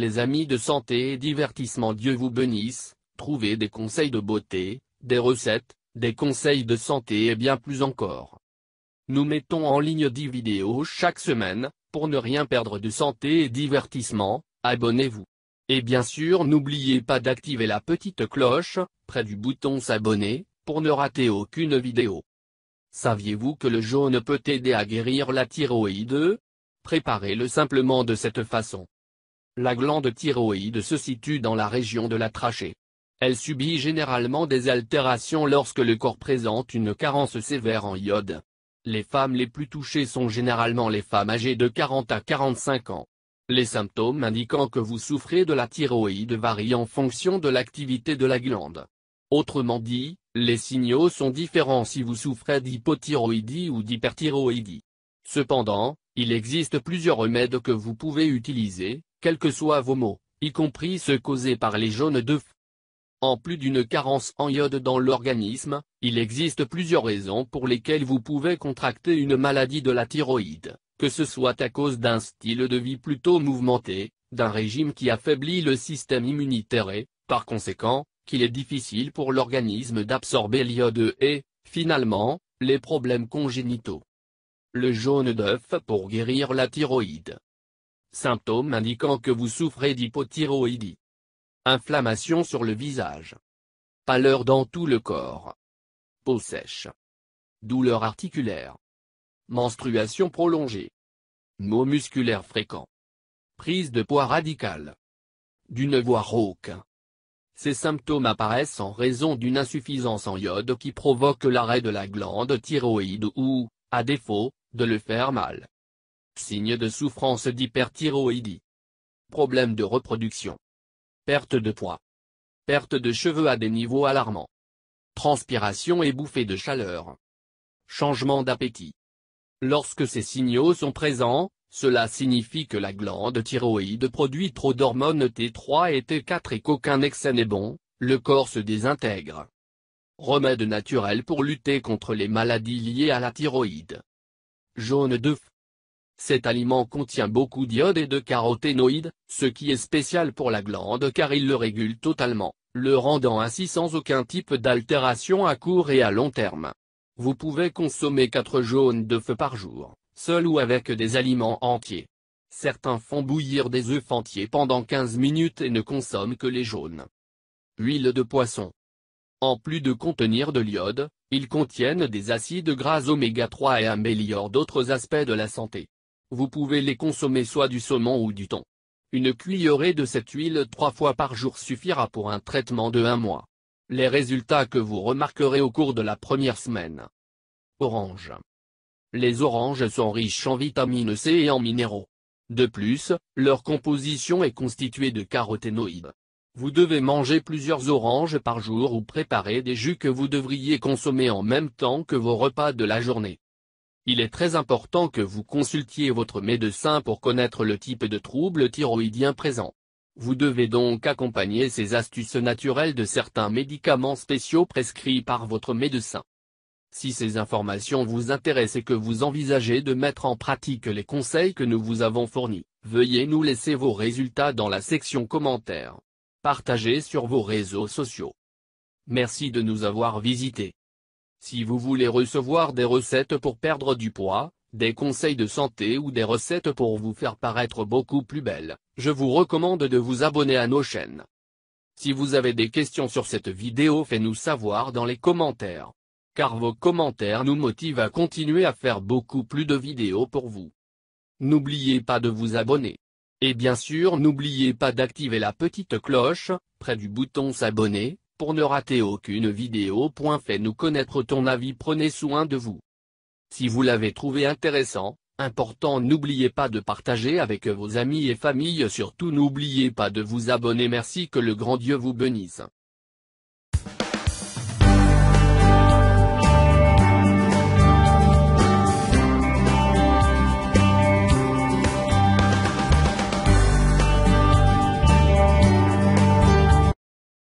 les amis de santé et divertissement Dieu vous bénisse, trouvez des conseils de beauté, des recettes, des conseils de santé et bien plus encore. Nous mettons en ligne 10 vidéos chaque semaine, pour ne rien perdre de santé et divertissement, abonnez-vous. Et bien sûr n'oubliez pas d'activer la petite cloche, près du bouton s'abonner, pour ne rater aucune vidéo. Saviez-vous que le jaune peut aider à guérir la thyroïde Préparez-le simplement de cette façon. La glande thyroïde se situe dans la région de la trachée. Elle subit généralement des altérations lorsque le corps présente une carence sévère en iode. Les femmes les plus touchées sont généralement les femmes âgées de 40 à 45 ans. Les symptômes indiquant que vous souffrez de la thyroïde varient en fonction de l'activité de la glande. Autrement dit, les signaux sont différents si vous souffrez d'hypothyroïdie ou d'hyperthyroïdie. Cependant, il existe plusieurs remèdes que vous pouvez utiliser, quels que soient vos maux, y compris ceux causés par les jaunes d'œufs. En plus d'une carence en iode dans l'organisme, il existe plusieurs raisons pour lesquelles vous pouvez contracter une maladie de la thyroïde, que ce soit à cause d'un style de vie plutôt mouvementé, d'un régime qui affaiblit le système immunitaire et, par conséquent, qu'il est difficile pour l'organisme d'absorber l'iode et, finalement, les problèmes congénitaux. Le jaune d'œuf pour guérir la thyroïde symptômes indiquant que vous souffrez d'hypothyroïdie. Inflammation sur le visage. Pâleur dans tout le corps. Peau sèche. Douleur articulaire. Menstruation prolongée. Maux musculaires fréquents. Prise de poids radicale. D'une voix rauque. Ces symptômes apparaissent en raison d'une insuffisance en iode qui provoque l'arrêt de la glande thyroïde ou, à défaut, de le faire mal. Signe de souffrance d'hyperthyroïdie. Problème de reproduction. Perte de poids. Perte de cheveux à des niveaux alarmants. Transpiration et bouffée de chaleur. Changement d'appétit. Lorsque ces signaux sont présents, cela signifie que la glande thyroïde produit trop d'hormones T3 et T4 et qu'aucun excès n'est bon, le corps se désintègre. Remède naturel pour lutter contre les maladies liées à la thyroïde. Jaune d'œuf. Cet aliment contient beaucoup d'iode et de caroténoïdes, ce qui est spécial pour la glande car il le régule totalement, le rendant ainsi sans aucun type d'altération à court et à long terme. Vous pouvez consommer 4 jaunes de par jour, seul ou avec des aliments entiers. Certains font bouillir des œufs entiers pendant 15 minutes et ne consomment que les jaunes. Huile de poisson. En plus de contenir de l'iode, ils contiennent des acides gras oméga 3 et améliorent d'autres aspects de la santé. Vous pouvez les consommer soit du saumon ou du thon. Une cuillerée de cette huile trois fois par jour suffira pour un traitement de un mois. Les résultats que vous remarquerez au cours de la première semaine. Orange. Les oranges sont riches en vitamine C et en minéraux. De plus, leur composition est constituée de caroténoïdes. Vous devez manger plusieurs oranges par jour ou préparer des jus que vous devriez consommer en même temps que vos repas de la journée il est très important que vous consultiez votre médecin pour connaître le type de trouble thyroïdien présent. Vous devez donc accompagner ces astuces naturelles de certains médicaments spéciaux prescrits par votre médecin. Si ces informations vous intéressent et que vous envisagez de mettre en pratique les conseils que nous vous avons fournis, veuillez nous laisser vos résultats dans la section commentaires. Partagez sur vos réseaux sociaux. Merci de nous avoir visités. Si vous voulez recevoir des recettes pour perdre du poids, des conseils de santé ou des recettes pour vous faire paraître beaucoup plus belle, je vous recommande de vous abonner à nos chaînes. Si vous avez des questions sur cette vidéo faites-nous savoir dans les commentaires. Car vos commentaires nous motivent à continuer à faire beaucoup plus de vidéos pour vous. N'oubliez pas de vous abonner. Et bien sûr n'oubliez pas d'activer la petite cloche, près du bouton s'abonner, pour ne rater aucune vidéo. fait nous connaître ton avis. Prenez soin de vous. Si vous l'avez trouvé intéressant, important n'oubliez pas de partager avec vos amis et famille Surtout n'oubliez pas de vous abonner. Merci que le grand Dieu vous bénisse.